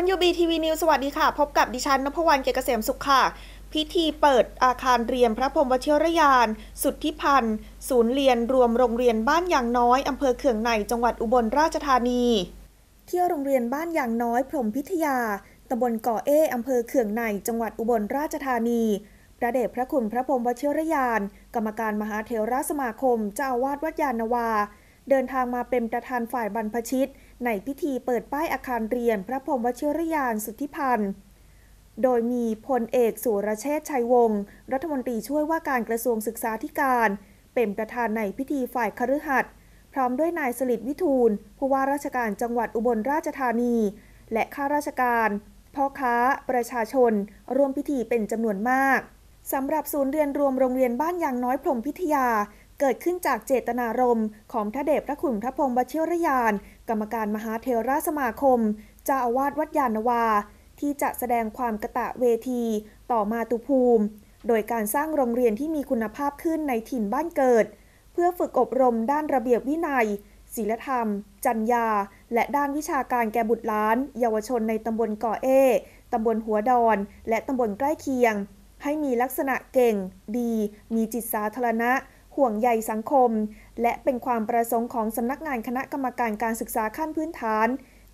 w ทีวีนิวสวัสดีค่ะ พบกับ ดิฉันนภวรรณเกษมสุขค่ะพิธีเปิดอาคารเรียนพระพรมวชิรยานสุทธิพันธ์ศูนย์เรียนรวมโรงเรียนบ้านอย่างน้อยอำเภอเขื่องในจังหวัดอุบลราชธานี ที่โรงเรียนบ้านอย่างน้อยพรมพิทยาตำบลก่อเออำเภอเขื่องในจังหวัดอุบลราชธานีพระเดชพระคุณพระพรมวชิรยาน กรรมการมหาเทวราชสมาคม เจ้าอาวาสวัดยานวา เดินทางมาเป็นประธานฝ่าย บรรพชิตในพิธีเปิดป้ายอาคารเรียนพระพรหมวชิรยานสุทธิพันธ์ โดยมีพลเอกสุรเชษชัยวงศ์รัฐมนตรีช่วยว่าการกระทรวงศึกษาธิการ เป็นประธานในพิธีฝ่ายคฤหัสถ์พร้อมด้วยนายสลิดวิทูลผู้ว่าราชการจังหวัดอุบลราชธานี และข้าราชการพ่อค้าประชาชนร่วมพิธีเป็นจำนวนมากสำหรับศูนย์เรียนรวมโรงเรียนบ้านยางน้อยพรมพิทยาเกิดขึ้นจากเจตนารมณ์ของทเดชพระคุณพระพรบัชิรยาน กรรมการมหาเทราสมาคมเจ้าอาวาสวัดยานวา ที่จะแสดงความกระตะเวที ต่อมาตุภูมิ โดยการสร้างโรงเรียนที่มีคุณภาพขึ้นในถิ่นบ้านเกิด เพื่อฝึกอบรมด้านระเบียบวินัย ศีลธรรม จัญญาและด้านวิชาการแก่บุตรล้าน เยาวชนในตำบลก่อเอตำบลหัวดอนและตำบลใกล้เคียง ให้มีลักษณะเก่งดี มีจิตสาธารณะห่วงใยสังคม และเป็นความประสงค์ของสำนักงานคณะกรรมการการศึกษาขั้นพื้นฐาน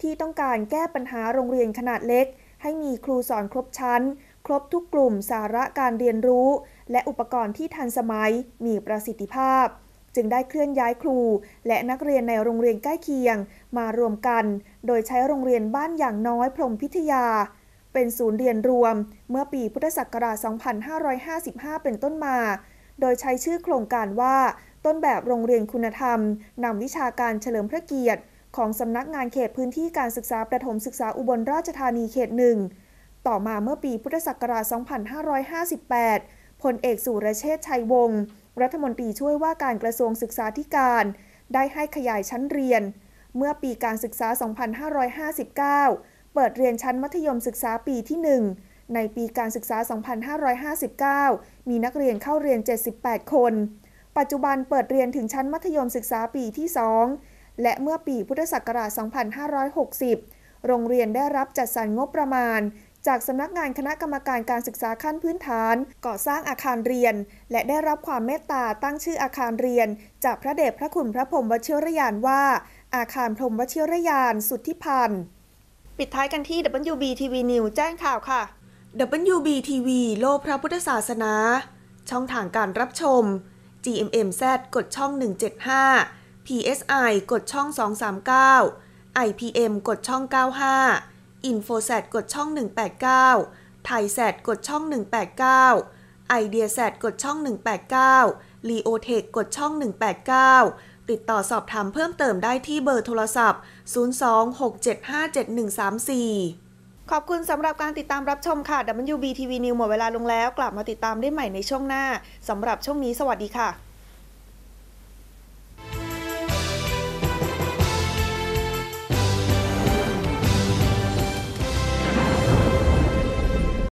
ที่ต้องการแก้ปัญหาโรงเรียนขนาดเล็ก ให้มีครูสอนครบชั้น ครบทุกกลุ่มสาระการเรียนรู้ และอุปกรณ์ที่ทันสมัยมีประสิทธิภาพ จึงได้เคลื่อนย้ายครู และนักเรียนในโรงเรียนใกล้เคียงมารวมกัน โดยใช้โรงเรียนบ้านอย่างน้อยพรมพิทยา เป็นศูนย์เรียนรวม เมื่อปีพุทธศักราช 2555 เป็นต้นมาโดยใช้ชื่อโครงการว่าต้นแบบโรงเรียนคุณธรรมนำวิชาการเฉลิมพระเกียรติ ของสำนักงานเขตพื้นที่การศึกษาประถมศึกษาอุบลราชธานีเขตหนึ่งต่อมาเมื่อปีพุทธศักราช 2558พลเอกสุรเชษชัยวงศ์รัฐมนตรีช่วยว่าการกระทรวงศึกษาธิการ ได้ให้ขยายชั้นเรียน เมื่อปีการศึกษา 2559 เปิดเรียนชั้นมัธยมศึกษาปีที่1ในปีการศึกษา 2559 มีนักเรียนเข้าเรียน 78 คน ปัจจุบันเปิดเรียนถึงชั้นมัธยมศึกษาปีที่ 2 และเมื่อปีพุทธศักราช 2560 โรงเรียนได้รับจัดสรรงบประมาณ จากสำนักงานคณะกรรมการการศึกษาขั้นพื้นฐานก่อสร้างอาคารเรียน และได้รับความเมตตาตั้งชื่ออาคารเรียน จากพระเดชพระคุณพระพรมวชิรยานว่า อาคารพรมวชิรยาน สุทธิพันธ์ ปิดท้ายกันที่ WBTV News แจ้งข่าวค่ะ WBTV โลกพระพุทธศาสนา ช่องทางการรับชม GMMZ กดช่อง 175 PSI กดช่อง 239 IPM กดช่อง 95 InfoSat กดช่อง 189 t h a i s a t กดช่อง 189 IdeaSat กดช่อง 189 LeoTech กดช่อง 189 ติดต่อสอบถามเพิ่มเติมได้ที่เบอร์โทรศัพท์ 026757134ขอบคุณสำหรับการติดตามรับชมค่ะ WBTV News หมดเวลาลงแล้ว กลับมาติดตามได้ใหม่ในช่วงหน้า สำหรับช่วงนี้สวัสดีค่ะ